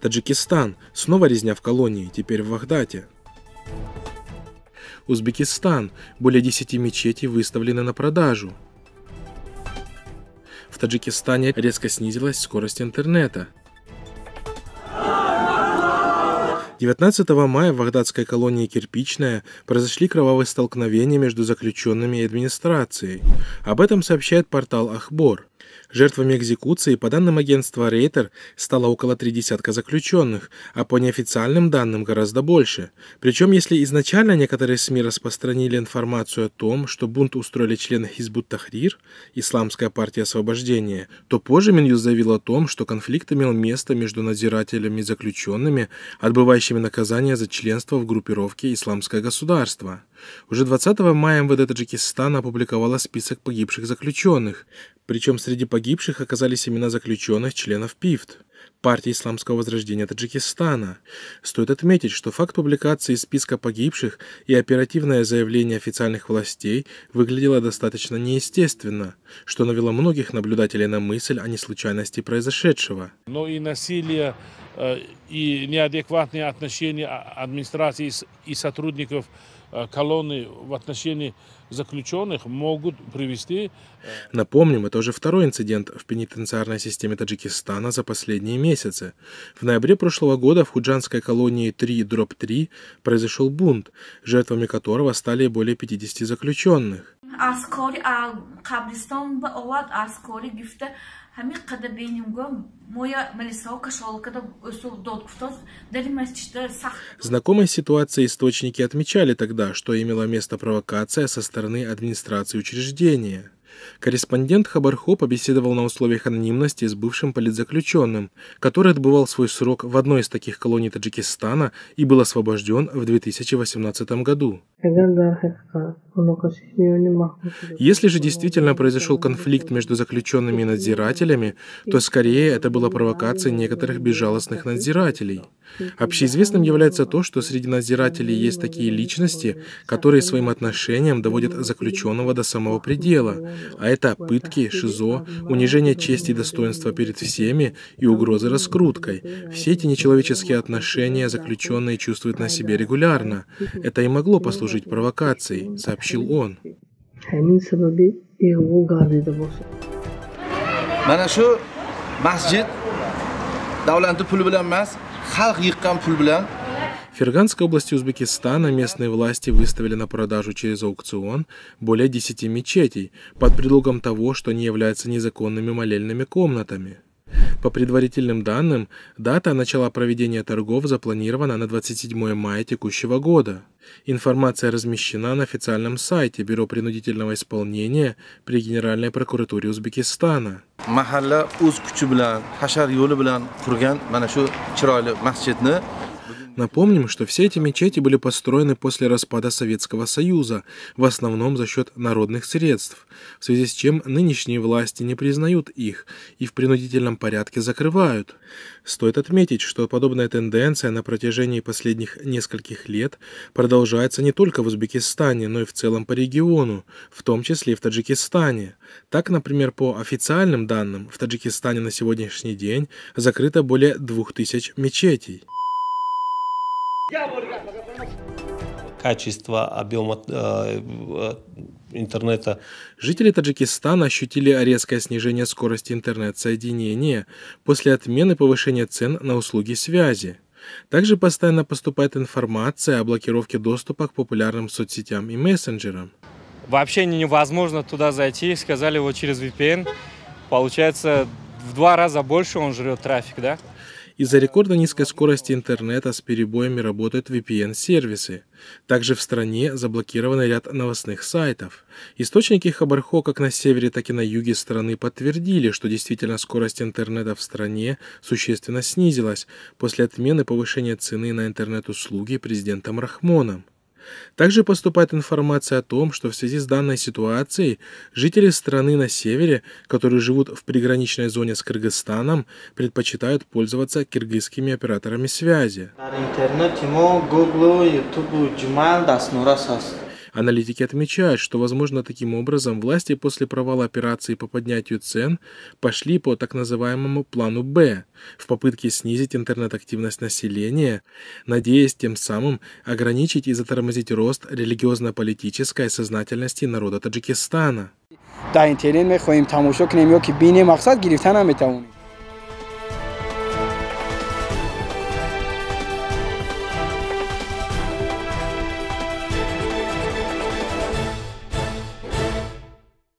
Таджикистан. Снова резня в колонии, теперь в Вагдате. Узбекистан. Более 10 мечетей выставлены на продажу. В Таджикистане резко снизилась скорость интернета. 19 мая в вагдатской колонии Кирпичная произошли кровавые столкновения между заключенными и администрацией. Об этом сообщает портал Ахбор. Жертвами экзекуции, по данным агентства Рейтер, стало около три десятка заключенных, а по неофициальным данным гораздо больше. Причем, если изначально некоторые СМИ распространили информацию о том, что бунт устроили члены Хизбут Тахрир, Исламская партия освобождения, то позже Минюст заявил о том, что конфликт имел место между надзирателями и заключенными, отбывающими наказание за членство в группировке «Исламское государство». Уже 20 мая МВД Таджикистана опубликовала список погибших заключенных. Причем среди погибших оказались имена заключенных членов ПИФТ, партии Исламского возрождения Таджикистана. Стоит отметить, что факт публикации списка погибших и оперативное заявление официальных властей выглядело достаточно неестественно, что навело многих наблюдателей на мысль о неслучайности произошедшего. Но и насилие, э, и неадекватные отношения администрации и сотрудников – Э, колонны в отношении заключенных могут привести... Э, Напомним, это уже второй инцидент в пенитенциарной системе Таджикистана за последние месяцы. В ноябре прошлого года в худжанской колонии 3-3 произошел бунт, жертвами которого стали более 50 заключенных. А, ҳамиқада Знакомой ситуации источники отмечали тогда, что имела место провокация со стороны администрации учреждения. Корреспондент Хабархо побеседовал на условиях анонимности с бывшим политзаключенным, который отбывал свой срок в одной из таких колоний Таджикистана и был освобожден в 2018 году. Если же действительно произошел конфликт между заключенными и надзирателями, то скорее это была провокация некоторых безжалостных надзирателей. Общеизвестным является то, что среди надзирателей есть такие личности, которые своим отношением доводят заключенного до самого предела, а это пытки, шизо, унижение чести и достоинства перед всеми и угрозы раскруткой. Все эти нечеловеческие отношения заключенные чувствуют на себе регулярно. Это и могло послужить провокацией, сообщил он. Mana shu masjid davlatni puli bilan emas, xalq в Ферганской области Узбекистана местные власти выставили на продажу через аукцион более 10 мечетей под предлогом того, что они являются незаконными молельными комнатами. По предварительным данным, дата начала проведения торгов запланирована на 27 мая текущего года. Информация размещена на официальном сайте Бюро принудительного исполнения при Генеральной прокуратуре Узбекистана. Махалла уз күчі bilan, hashar yo'li bilan qurgan mana Напомним, что все эти мечети были построены после распада Советского Союза, в основном за счет народных средств, в связи с чем нынешние власти не признают их и в принудительном порядке закрывают. Стоит отметить, что подобная тенденция на протяжении последних нескольких лет продолжается не только в Узбекистане, но и в целом по региону, в том числе и в Таджикистане. Так, например, по официальным данным, в Таджикистане на сегодняшний день закрыто более 2000 мечетей. Качество объема э, э, интернета. Жители Таджикистана ощутили резкое снижение скорости интернет-соединения после отмены повышения цен на услуги связи. Также постоянно поступает информация о блокировке доступа к популярным соцсетям и мессенджерам. Вообще невозможно туда зайти, сказали вот через VPN. Получается, в два раза больше он жрет трафик, да? Из-за рекордно низкой скорости интернета с перебоями работают VPN-сервисы. Также в стране заблокирован ряд новостных сайтов. Источники Хабархо как на севере, так и на юге страны подтвердили, что действительно скорость интернета в стране существенно снизилась после отмены повышения цены на интернет-услуги президентом Рахмоном. Также поступает информация о том, что в связи с данной ситуацией жители страны на севере, которые живут в приграничной зоне с Кыргызстаном, предпочитают пользоваться киргизскими операторами связи. Аналитики отмечают, что, возможно, таким образом власти после провала операции по поднятию цен пошли по так называемому плану «Б» в попытке снизить интернет-активность населения, надеясь тем самым ограничить и затормозить рост религиозно-политической сознательности народа Таджикистана.